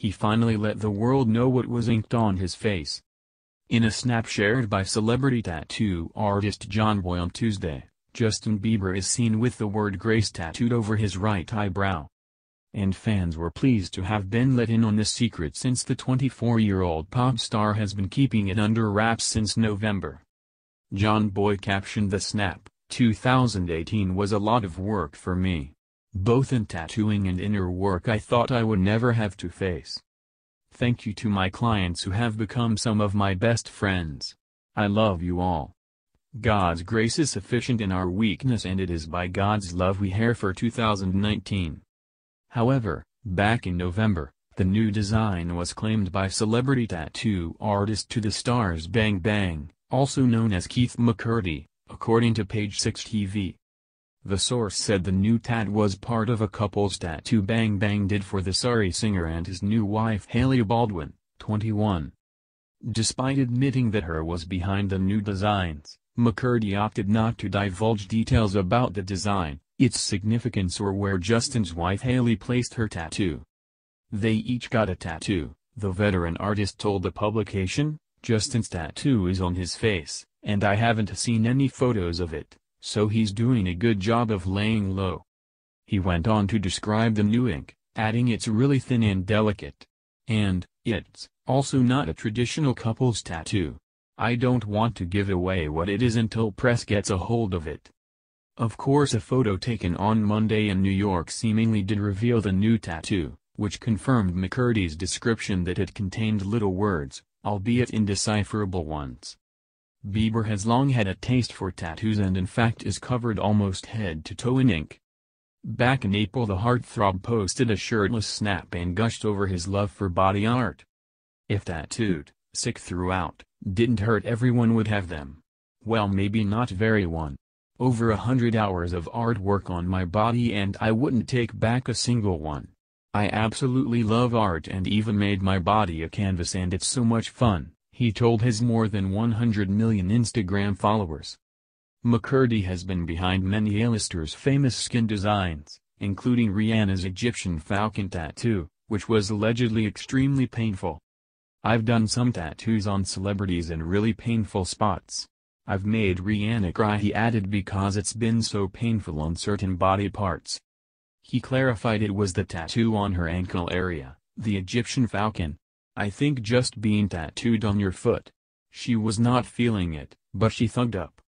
he finally let the world know what was inked on his face. In a snap shared by celebrity tattoo artist John Boy on Tuesday, Justin Bieber is seen with the word Grace tattooed over his right eyebrow. And fans were pleased to have been let in on this secret since the 24-year-old pop star has been keeping it under wraps since November. John Boy captioned the snap, 2018 was a lot of work for me both in tattooing and inner work I thought I would never have to face. Thank you to my clients who have become some of my best friends. I love you all. God's grace is sufficient in our weakness and it is by God's love we hair for 2019. However, back in November, the new design was claimed by celebrity tattoo artist to the stars Bang Bang, also known as Keith McCurdy, according to Page 6 TV. The source said the new tat was part of a couple's tattoo Bang Bang did for the Sorry singer and his new wife Haley Baldwin, 21. Despite admitting that her was behind the new designs, McCurdy opted not to divulge details about the design, its significance or where Justin's wife Haley placed her tattoo. They each got a tattoo, the veteran artist told the publication, Justin's tattoo is on his face, and I haven't seen any photos of it so he's doing a good job of laying low. He went on to describe the new ink, adding it's really thin and delicate. And, it's, also not a traditional couple's tattoo. I don't want to give away what it is until press gets a hold of it. Of course a photo taken on Monday in New York seemingly did reveal the new tattoo, which confirmed McCurdy's description that it contained little words, albeit indecipherable ones. Bieber has long had a taste for tattoos and in fact is covered almost head to toe in ink. Back in April the heartthrob posted a shirtless snap and gushed over his love for body art. If tattooed, sick throughout, didn't hurt everyone would have them. Well maybe not very one. Over a hundred hours of artwork on my body and I wouldn't take back a single one. I absolutely love art and even made my body a canvas and it's so much fun he told his more than 100 million Instagram followers. McCurdy has been behind many Alistair's famous skin designs, including Rihanna's Egyptian falcon tattoo, which was allegedly extremely painful. I've done some tattoos on celebrities in really painful spots. I've made Rihanna cry he added because it's been so painful on certain body parts. He clarified it was the tattoo on her ankle area, the Egyptian falcon. I think just being tattooed on your foot. She was not feeling it, but she thugged up.